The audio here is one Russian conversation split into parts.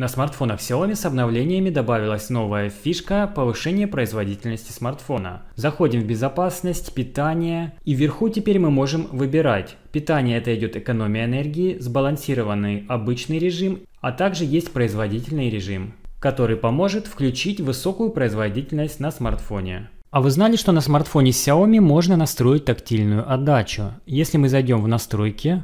На смартфонах Xiaomi с обновлениями добавилась новая фишка повышения производительности смартфона. Заходим в безопасность, питание и вверху теперь мы можем выбирать. Питание это идет экономия энергии, сбалансированный обычный режим, а также есть производительный режим, который поможет включить высокую производительность на смартфоне. А вы знали, что на смартфоне Xiaomi можно настроить тактильную отдачу? Если мы зайдем в настройки,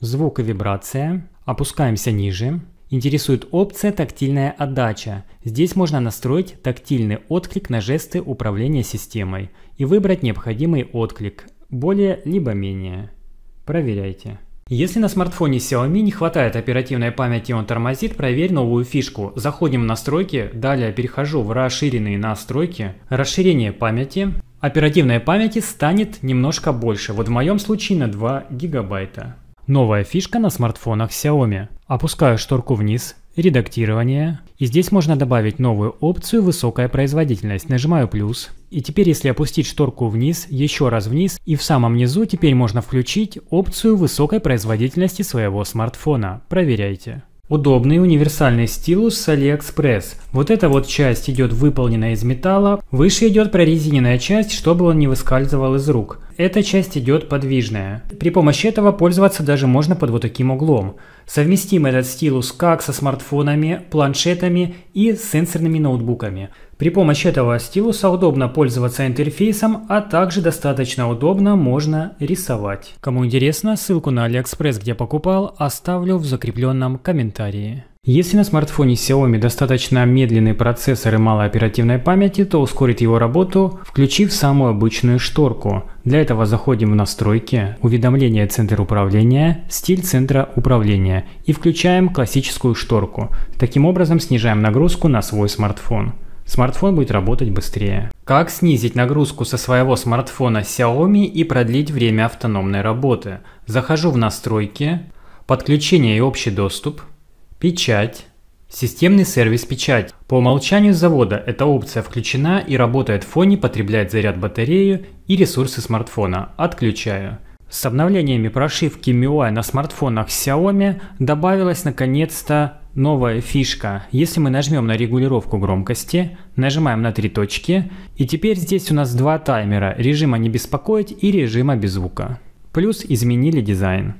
звук и вибрация, опускаемся ниже, Интересует опция «Тактильная отдача». Здесь можно настроить тактильный отклик на жесты управления системой и выбрать необходимый отклик – более либо менее. Проверяйте. Если на смартфоне Xiaomi не хватает оперативной памяти и он тормозит, проверь новую фишку. Заходим в настройки, далее перехожу в расширенные настройки, расширение памяти. Оперативной памяти станет немножко больше, вот в моем случае на 2 гигабайта. Новая фишка на смартфонах Xiaomi. Опускаю шторку вниз, редактирование. И здесь можно добавить новую опцию «Высокая производительность». Нажимаю «плюс». И теперь, если опустить шторку вниз, еще раз вниз, и в самом низу теперь можно включить опцию высокой производительности своего смартфона. Проверяйте. Удобный универсальный стилус с AliExpress. Вот эта вот часть идет выполнена из металла, выше идет прорезиненная часть, чтобы он не выскальзывал из рук. Эта часть идет подвижная. При помощи этого пользоваться даже можно под вот таким углом. Совместим этот стилус как со смартфонами, планшетами и сенсорными ноутбуками. При помощи этого стилуса удобно пользоваться интерфейсом, а также достаточно удобно можно рисовать. Кому интересно, ссылку на Алиэкспресс, где покупал, оставлю в закрепленном комментарии. Если на смартфоне Xiaomi достаточно медленный процессор и мало оперативной памяти, то ускорить его работу, включив самую обычную шторку. Для этого заходим в настройки, уведомления центр управления, стиль центра управления и включаем классическую шторку. Таким образом снижаем нагрузку на свой смартфон смартфон будет работать быстрее. Как снизить нагрузку со своего смартфона Xiaomi и продлить время автономной работы? Захожу в настройки, подключение и общий доступ, Печать. Системный сервис печать. По умолчанию завода эта опция включена и работает в фоне, потребляет заряд батарею и ресурсы смартфона. Отключаю. С обновлениями прошивки MIUI на смартфонах Xiaomi добавилась наконец-то новая фишка. Если мы нажмем на регулировку громкости, нажимаем на три точки, и теперь здесь у нас два таймера, режима не беспокоить и режима без звука. Плюс изменили дизайн.